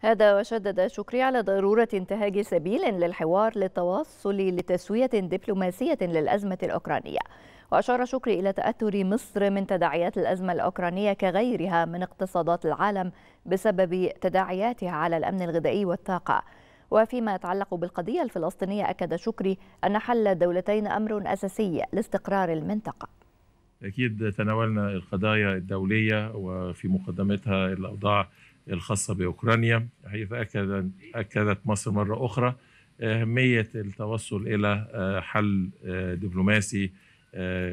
هذا وشدد شكري على ضرورة انتهاج سبيل للحوار للتواصل لتسوية دبلوماسية للأزمة الأوكرانية وأشار شكري إلى تأثر مصر من تداعيات الأزمة الأوكرانية كغيرها من اقتصادات العالم بسبب تداعياتها على الأمن الغذائي والطاقة وفيما يتعلق بالقضية الفلسطينية أكد شكري أن حل الدولتين أمر أساسي لاستقرار المنطقة أكيد تناولنا القضايا الدولية وفي مقدمتها الأوضاع الخاصة بأوكرانيا حيث أكدت, أكدت مصر مرة أخرى آه، أهمية التوصل إلى آه، حل آه، دبلوماسي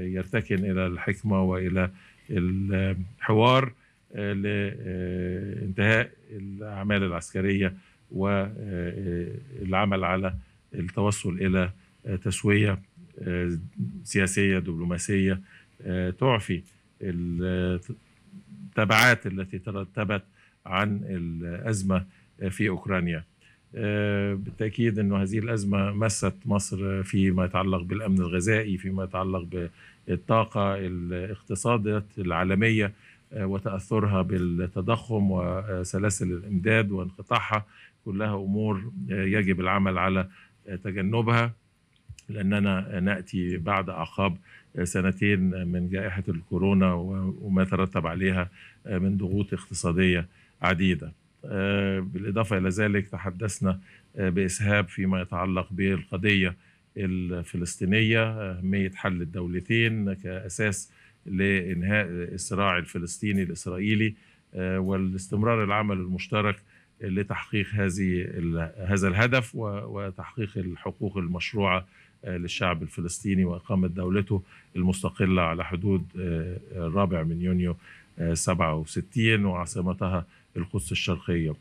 يرتكن إلى الحكمة وإلى الحوار لانتهاء الأعمال العسكرية والعمل على التوصل إلى تسوية سياسية دبلوماسية تعفي التبعات التي ترتبت عن الازمه في اوكرانيا. آه، بالتاكيد انه هذه الازمه مست مصر فيما يتعلق بالامن الغذائي، فيما يتعلق بالطاقه، الاقتصادات العالميه آه، وتاثرها بالتضخم وسلاسل الامداد وانقطاعها، كلها امور آه، يجب العمل على تجنبها لاننا ناتي بعد اعقاب سنتين من جائحه الكورونا وما ترتب عليها من ضغوط اقتصاديه. عديدة آه، بالإضافة إلى ذلك تحدثنا آه، بإسهاب فيما يتعلق بالقضية الفلسطينية أهمية حل الدولتين كأساس لإنهاء الصراع الفلسطيني الإسرائيلي آه، والاستمرار العمل المشترك لتحقيق هذه هذا الهدف وتحقيق الحقوق المشروعه للشعب الفلسطيني واقامه دولته المستقله على حدود الرابع من يونيو 67 وعاصمتها القدس الشرقية